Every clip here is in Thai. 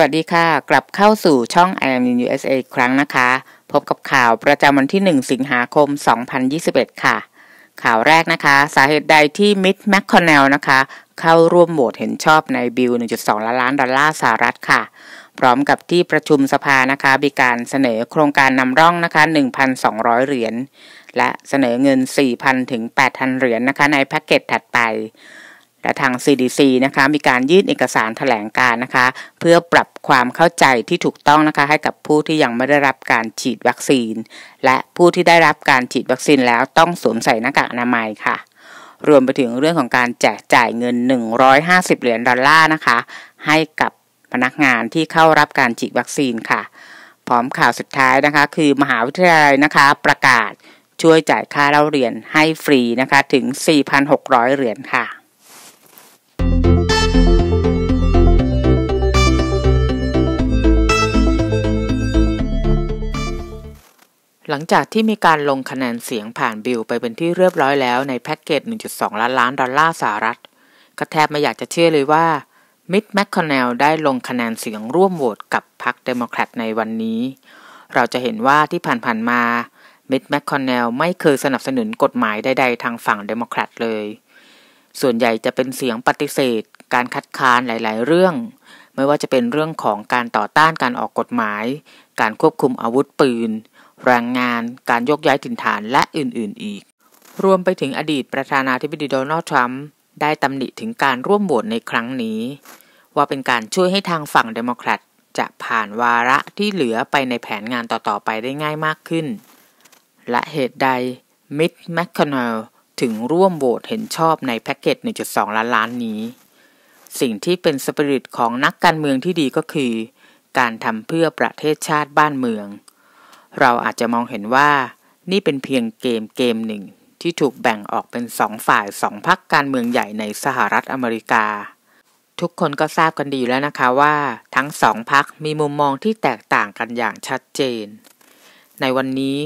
วัสดีค่ะกลับเข้าสู่ช่อง i m in USA อีกครั้งนะคะ พบกับข่าวประจำวันที่ 1 สิงหาคม 2021 ค่ะ ข่าวแรกนะคะ สาเหตุใดที่มิดแมคคอนเนลนะคะ เข้าร่วมโหวตเห็นชอบในบิล1.2ล้านล้านดอลลาร์สหรัฐค่ะ พร้อมกับที่ประชุมสภานะคะมีการเสนอโครงการนำร่องนะคะ1,200 เหรียญและเสนอเงิน 4,000 ถึง 8,000 เหรียญนะคะในแพ็กเกจถัดไปและทาง CDC นะคะ มีการยื่นเอกสารถแถลงการนะคะ เพื่อปรับความเข้าใจที่ถูกต้องนะคะ ให้กับผู้ที่ยังไม่ได้รับการฉีดวัคซีน และผู้ที่ได้รับการฉีดวัคซีนแล้วต้องสวมใส่หน้ากากอนามัยค่ะ รวมไปถึงเรื่องของการแจกจ่ายเงิน 150เหรียญดอลลาร์นะคะ ให้กับพนักงานที่เข้ารับการฉีดวัคซีนค่ะ พร้อมข่าวสุดท้ายนะคะ คือมหาวิทยาลัยนะคะประกาศช่วยจ่ายค่าเล่าเรียนให้ฟรีนะคะ ถึง 4,600 เหรียญค่ะหลังจากที่มีการลงคะแนนเสียงผ่านบิลไปเป็นที่เรียบร้อยแล้วในแพ็กเกจ 1.2 ล้านล้านดอลลาร์สหรัฐก็แทบไม่อยากจะเชื่อเลยว่ามิดแมคคอนเนลได้ลงคะแนนเสียงร่วมโหวตกับพรรคเดโมแครตในวันนี้ เราจะเห็นว่าที่ผ่านๆมา มิดแมคคอนเนลไม่เคยสนับสนุนกฎหมายใดๆทางฝั่งเดโมแครตเลย ส่วนใหญ่จะเป็นเสียงปฏิเสธ การคัดค้านหลาย ๆ เรื่อง ไม่ว่าจะเป็นเรื่องของการต่อต้านการออกกฎหมาย การควบคุมอาวุธปืนแรงงานการยกย้ายถิ่นฐานและอื่นๆ อีกรวมไปถึงอดีตประธานาธิบดีโดนัลด์ทรัมป์ได้ตำหนิถึงการร่วมโหวตในครั้งนี้ ว่าเป็นการช่วยให้ทางฝั่งเดโมแครตจะผ่านวาระที่เหลือไปในแผนงานต่อ ๆ ไปได้ง่ายมากขึ้น และเหตุใด มิดแมคคอนเนลถึงร่วมโหวตเห็นชอบในแพ็กเกจ1.2 ล้านล้านนี้ สิ่งที่เป็นสปิริตของนักการเมืองที่ดีก็คือ การทำเพื่อประเทศชาติบ้านเมืองเราอาจจะมองเห็นว่านี่เป็นเพียงเกมเกมหนึ่ง ที่ถูกแบ่งออกเป็นสองฝ่ายสองพักการเมืองใหญ่ในสหรัฐอเมริกา ทุกคนก็ทราบกันดีอยู่แล้วนะคะว่า ทั้งสองพักมีมุมมองที่แตกต่างกันอย่างชัดเจน ในวันนี้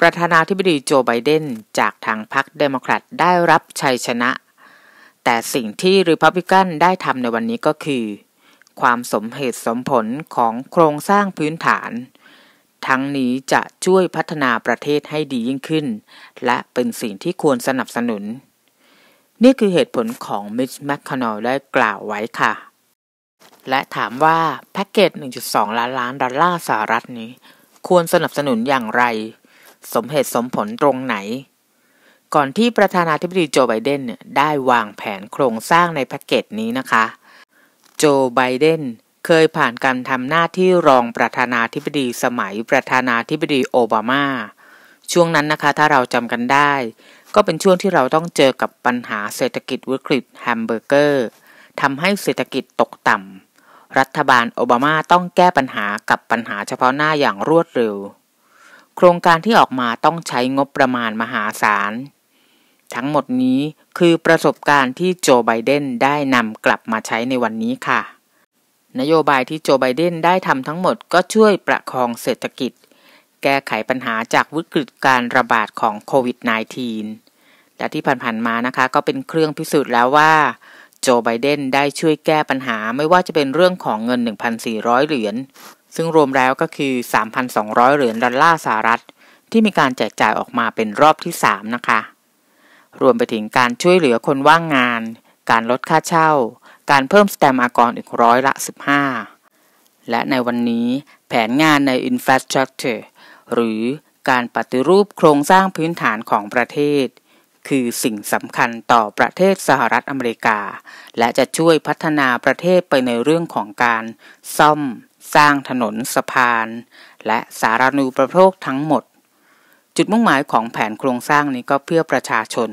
ประธานาธิบดีโจไบเดนจากทางพรรคเดโมแครตได้รับชัยชนะ แต่สิ่งที่ริพับลิกันได้ทำในวันนี้ก็คือ ความสมเหตุสมผลของโครงสร้างพื้นฐานทั้งนี้จะช่วยพัฒนาประเทศให้ดียิ่งขึ้น และเป็นสิ่งที่ควรสนับสนุน นี่คือเหตุผลของมิชแมคคานอลได้กล่าวไว้ค่ะ และถามว่า แพ็กเกจ 1.2 ล้านล้านดอลลาร์สหรัฐนี้ ควรสนับสนุนอย่างไร สมเหตุสมผลตรงไหน ก่อนที่ประธานาธิบดีโจไบเดนได้วางแผนโครงสร้างในแพ็กเกจนี้นะคะ โจไบเดนเคยผ่านการทำหน้าที่รองประธานาธิบดีสมัยประธานาธิบดีโอบามา ช่วงนั้นนะคะถ้าเราจำกันได้ ก็เป็นช่วงที่เราต้องเจอกับปัญหาเศรษฐกิจวิกฤตแฮมเบอร์เกอร์ทำให้เศรษฐกิจตกต่ำรัฐบาลโอบามาต้องแก้ปัญหากับปัญหาเฉพาะหน้าอย่างรวดเร็ว โครงการที่ออกมาต้องใช้งบประมาณมหาศาลทั้งหมดนี้คือประสบการณ์ที่โจไบเดนได้นำกลับมาใช้ในวันนี้ค่ะนโยบายที่โจไบเดนได้ทำทั้งหมดก็ช่วยประคองเศรษฐกิจแก้ไขปัญหาจากวิกฤตการระบาดของโควิด -19 และที่ผ่านๆมานะคะ ก็เป็นเครื่องพิสูจน์แล้วว่า โจไบเดนได้ช่วยแก้ปัญหาไม่ว่าจะเป็นเรื่องของเงิน 1,400 เหรียญซึ่งรวมแล้วก็คือ 3,200 เหรียญดอลลาร์สหรัฐ ที่มีการแจกจ่ายออกมาเป็นรอบที่3นะคะรวมไปถึงการช่วยเหลือคนว่างงาน การลดค่าเช่าการเพิ่มสแตมอากรอีกร้อยละ 15และในวันนี้แผนงานใน Infrastructure หรือการปฏิรูปโครงสร้างพื้นฐานของประเทศ คือสิ่งสำคัญต่อประเทศสหรัฐอเมริกา และจะช่วยพัฒนาประเทศไปในเรื่องของการซ่อม สร้างถนนสะพาน และสารานูประโภคทั้งหมด จุดมุ่งหมายของแผนโครงสร้างนี้ก็เพื่อประชาชน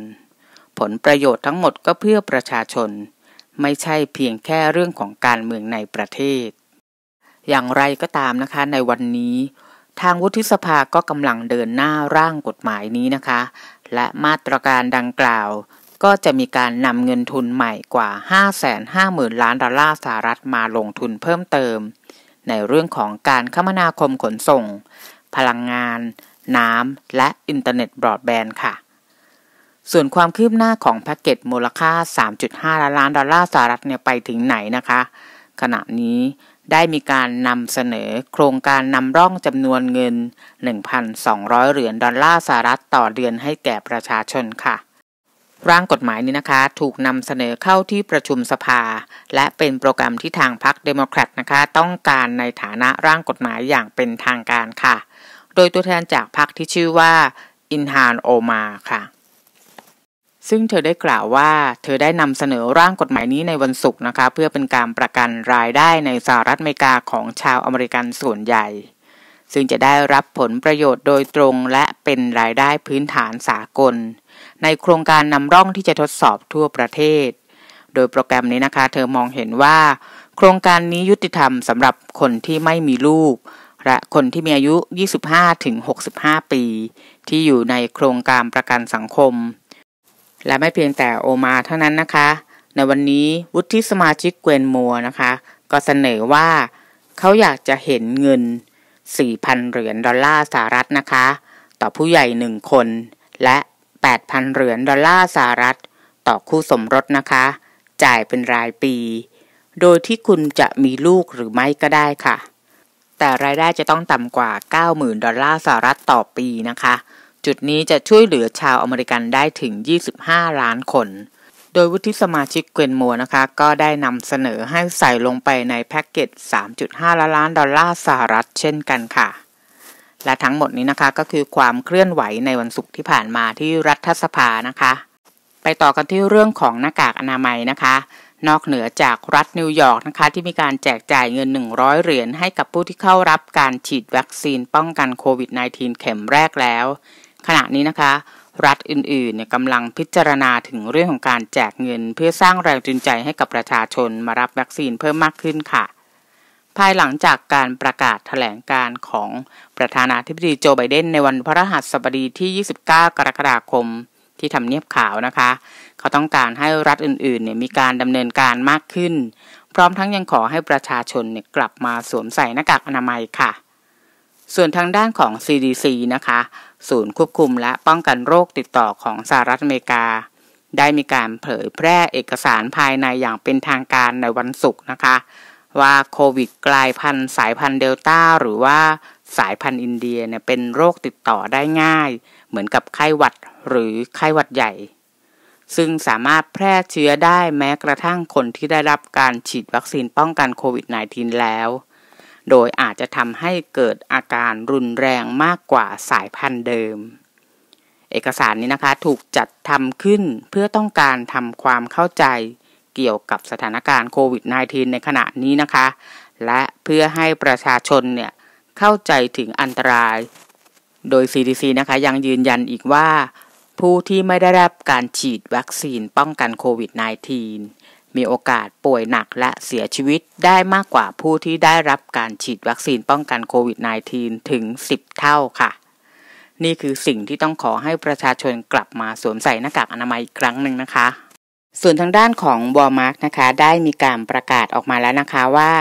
ผลประโยชน์ทั้งหมดก็เพื่อประชาชนไม่ใช่เพียงแค่เรื่องของการเมืองในประเทศ อย่างไรก็ตามนะคะ ในวันนี้ ทางวุฒิสภาก็กำลังเดินหน้าร่างกฎหมายนี้นะคะ และมาตรการดังกล่าว ก็จะมีการนำเงินทุนใหม่กว่า 550,000 ล้านดอลลาร์สหรัฐมาลงทุนเพิ่มเติม ในเรื่องของการคมนาคมขนส่ง พลังงาน น้ำ และอินเทอร์เน็ตบรอดแบนด์ค่ะส่วนความคืบหน้าของแพ็กเกจมูลค่า 3.5ล้านล้านดอลลาร์สหรัฐเนี่ยไปถึงไหนนะคะ ขณะนี้ได้มีการนำเสนอโครงการนำร่องจำนวนเงิน 1,200เหรียญดอลลาร์สหรัฐต่อเดือนให้แก่ประชาชนค่ะ ร่างกฎหมายนี้นะคะ ถูกนำเสนอเข้าที่ประชุมสภา และเป็นโปรแกรมที่ทางพรรคเดโมแครตนะคะต้องการในฐานะร่างกฎหมายอย่างเป็นทางการค่ะ โดยตัวแทนจากพรรคที่ชื่อว่าอินฮานโอมาค่ะซึ่งเธอได้กล่าวว่า เธอได้นำเสนอร่างกฎหมายนี้ในวันศุกร์นะคะเพื่อเป็นการประกันรายได้ในสหรัฐอเมริกาของชาวอเมริกันส่วนใหญ่ ซึ่งจะได้รับผลประโยชน์โดยตรงและเป็นรายได้พื้นฐานสากล ในโครงการนำร่องที่จะทดสอบทั่วประเทศ โดยโปรแกรมนี้นะคะเธอมองเห็นว่า โครงการนี้ยุติธรรมสำหรับคนที่ไม่มีลูก และคนที่มีอายุ 25-65 ปี ที่อยู่ในโครงการประกันสังคมและไม่เพียงแต่โอมาเท่านั้นนะคะ ในวันนี้วุฒิสมาชิกเกวนมัวนะคะ ก็เสนอว่าเขาอยากจะเห็นเงิน 4,000 เหรียญดอลลาร์สหรัฐนะคะ ต่อผู้ใหญ่หนึ่งคน และ 8,000 เหรียญดอลลาร์สหรัฐ ต่อคู่สมรสนะคะ จ่ายเป็นรายปี โดยที่คุณจะมีลูกหรือไม่ก็ได้ค่ะ แต่รายได้จะต้องต่ำกว่า 90,000 ดอลลาร์สหรัฐต่อปีนะคะจุดนี้จะช่วยเหลือชาวอเมริกันได้ถึง 25 ล้านคน โดยวุฒิสมาชิกเกวนมัวนะคะ ก็ได้นำเสนอให้ใส่ลงไปในแพ็กเกจ 3.5 ล้านล้านดอลลาร์สหรัฐ เช่นกันค่ะ และทั้งหมดนี้นะคะก็คือความเคลื่อนไหวในวันศุกร์ที่ผ่านมาที่รัฐสภานะคะ ไปต่อกันที่เรื่องของหน้ากากอนามัยนะคะ นอกเหนือจากรัฐนิวยอร์กนะคะที่มีการแจกจ่ายเงิน 100เหรียญให้กับผู้ที่เข้ารับการฉีดวัคซีนป้องกันโควิด -19 เข็มแรกแล้วขณะนี้นะคะ รัฐอื่น ๆ เนี่ยกำลังพิจารณาถึงเรื่องของการแจกเงิน เพื่อสร้างแรงจูงใจให้กับประชาชน มารับวัคซีนเพิ่มมากขึ้นค่ะ ภายหลังจากการประกาศถแถลงการของประธานาธิบดีโจไบเดนในวันพฤหัสบดีที่ 29 กรกฎาคม ที่ทำเนียบขาวนะคะ เขาต้องการให้รัฐอื่น ๆ เนี่ยมีการดำเนินการมากขึ้น พร้อมทั้งยังขอให้ประชาชนเนี่ยกลับมาสวมใส่หน้ากากอนามัยค่ะ ส่วนทางด้านของ CDC นะคะศูนย์ควบคุมและป้องกันโรคติดต่อของสหรัฐอเมริกา ได้มีการเผยแพร่เอกสารภายในอย่างเป็นทางการในวันศุกร์นะคะว่าโควิดกลายพันธุ์ สายพันธุ์เดลต้าหรือว่าสายพันธุ์อินเดียเนี่ยเป็นโรคติดต่อได้ง่าย เหมือนกับไข้หวัดหรือไข้หวัดใหญ่ซึ่งสามารถแพร่เชื้อได้แม้กระทั่งคนที่ได้รับการฉีดวัคซีนป้องกันโควิด -19 แล้วโดยอาจจะทำให้เกิดอาการรุนแรงมากกว่าสายพันธุ์เดิม เอกสารนี้นะคะถูกจัดทำขึ้นเพื่อต้องการทำความเข้าใจเกี่ยวกับสถานการณ์โควิด -19 ในขณะนี้นะคะ และเพื่อให้ประชาชนเนี่ยเข้าใจถึงอันตราย โดย CDC นะคะยังยืนยันอีกว่าผู้ที่ไม่ได้รับการฉีดวัคซีนป้องกันโควิด -19 มีโอกาสป่วยหนักและเสียชีวิตได้มากกว่าผู้ที่ได้รับการฉีดวัคซีนป้องกันโควิด -19 ถึง 10 เท่าค่ะ นี่คือสิ่งที่ต้องขอให้ประชาชนกลับมาสวมใส่หน้ากากอนามัยอีกครั้งหนึ่งนะคะ ส่วนทางด้านของวอมาร์กนะคะ ได้มีการประกาศออกมาแล้วนะคะว่า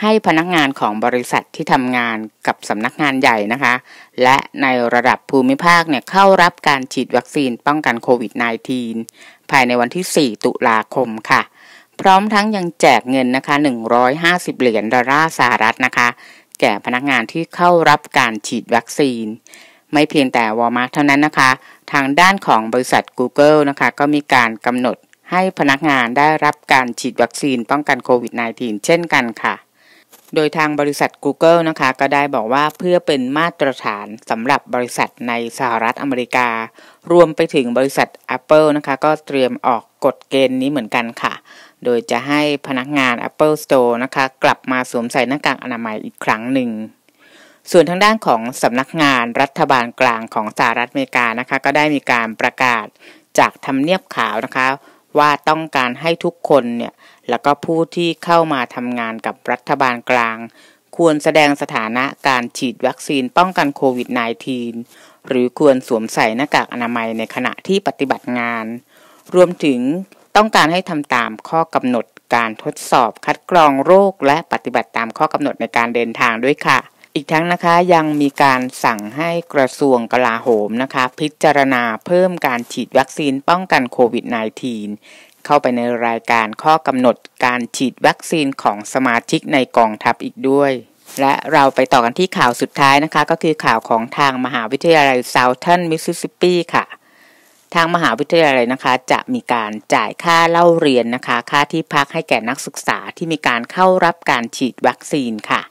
ให้พนักงานของบริษัทที่ทำงานกับสำนักงานใหญ่นะคะ และในระดับภูมิภาคเนี่ยเข้ารับการฉีดวัคซีนป้องกันโควิด -19 ภายในวันที่ 4 ตุลาคมค่ะพร้อมทั้งยังแจกเงินนะคะ 150 เหรียญดอลลาร์สหรัฐนะคะ แก่พนักงานที่เข้ารับการฉีดวัคซีน ไม่เพียงแต่วอร์มาร์เท่านั้นนะคะ ทางด้านของบริษัท Google นะคะก็มีการกำหนดให้พนักงานได้รับการฉีดวัคซีนป้องกันโควิด -19 เช่นกันค่ะ โดยทางบริษัท Google นะคะ ก็ได้บอกว่าเพื่อเป็นมาตรฐานสำหรับบริษัทในสหรัฐอเมริกา รวมไปถึงบริษัท Apple นะคะ ก็เตรียมออกกฎเกณฑ์นี้เหมือนกันค่ะโดยจะให้พนักงาน Apple Store นะคะกลับมาสวมใส่หน้ากากอนามัยอีกครั้งหนึ่ง ส่วนทางด้านของสำนักงานรัฐบาลกลางของสหรัฐอเมริกานะคะก็ได้มีการประกาศจากทำเนียบขาวนะคะ ว่าต้องการให้ทุกคนเนี่ยแล้วก็ผู้ที่เข้ามาทำงานกับรัฐบาลกลาง ควรแสดงสถานะการฉีดวัคซีนป้องกันโควิด -19 หรือควรสวมใส่หน้ากากอนามัยในขณะที่ปฏิบัติงาน รวมถึงต้องการให้ทำตามข้อกำหนดการทดสอบคัดกรองโรคและปฏิบัติตามข้อกำหนดในการเดินทางด้วยค่ะ อีกทั้งนะคะยังมีการสั่งให้กระทรวงกลาโหมนะคะพิจารณาเพิ่มการฉีดวัคซีนป้องกันโควิด -19 เข้าไปในรายการข้อกำหนดการฉีดวัคซีนของสมาชิก ในกองทัพอีกด้วย และเราไปต่อกันที่ข่าวสุดท้ายนะคะ ก็คือข่าวของทางมหาวิทยาลัยเซาเทิร์นมิสซิสซิปปีค่ะทางมหาวิทยาลัยนะคะจะมีการจ่ายค่าเล่าเรียนนะคะ ค่าที่พักให้แก่นักศึกษาที่มีการเข้ารับการฉีดวัคซีนค่ะ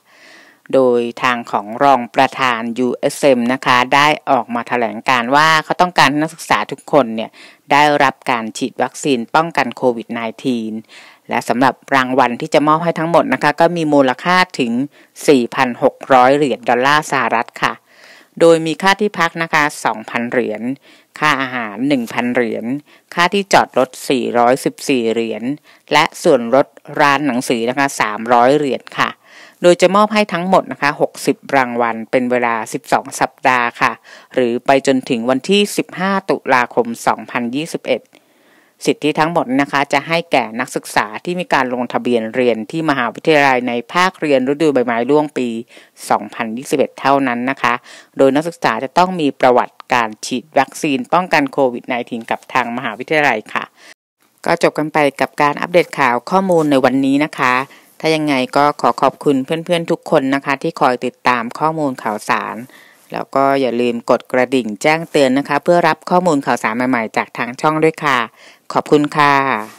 โดยทางของรองประธาน USM นะคะได้ออกมาถแถลงการว่าเขาต้องการนักศึกษาทุกคนเนี่ยได้รับการฉีดวัคซีนป้องกันโควิด -19 และสำหรับรางวัลที่จะมอบให้ทั้งหมดนะคะก็มีมูลค่าถึง 4,600เหรียญดอลลาร์สหรัฐค่ะ โดยมีค่าที่พักนะคะ2,000 เหรียญค่าอาหาร 1,000 เหรียญ ค่าที่จอดรถ 414 เหรียญ และส่วนรถร้านหนังสือนะคะ 300 เหรียญค่ะ โดยจะมอบให้ทั้งหมดนะคะ60 รางวัลเป็นเวลา 12 สัปดาห์ค่ะ หรือไปจนถึงวันที่ 15 ตุลาคม 2021 สิทธิทั้งหมดนะคะ จะให้แก่นักศึกษาที่มีการลงทะเบียนเรียนที่มหาวิทยาลัยในภาคเรียนฤดูใบไม้ร่วงปี 2021 เท่านั้นนะคะ โดยนักศึกษาจะต้องมีประวัติการฉีดวัคซีนป้องกันโควิด -19 กับทางมหาวิทยาลัยค่ะ ก็จบกันไปกับการอัปเดตข่าวข้อมูลในวันนี้นะคะ ถ้ายังไงก็ขอขอบคุณเพื่อนๆทุกคนนะคะที่คอยติดตามข้อมูลข่าวสาร แล้วก็อย่าลืมกดกระดิ่งแจ้งเตือนนะคะ เพื่อรับข้อมูลข่าวสารใหม่ๆจากทางช่องด้วยค่ะ ขอบคุณค่ะ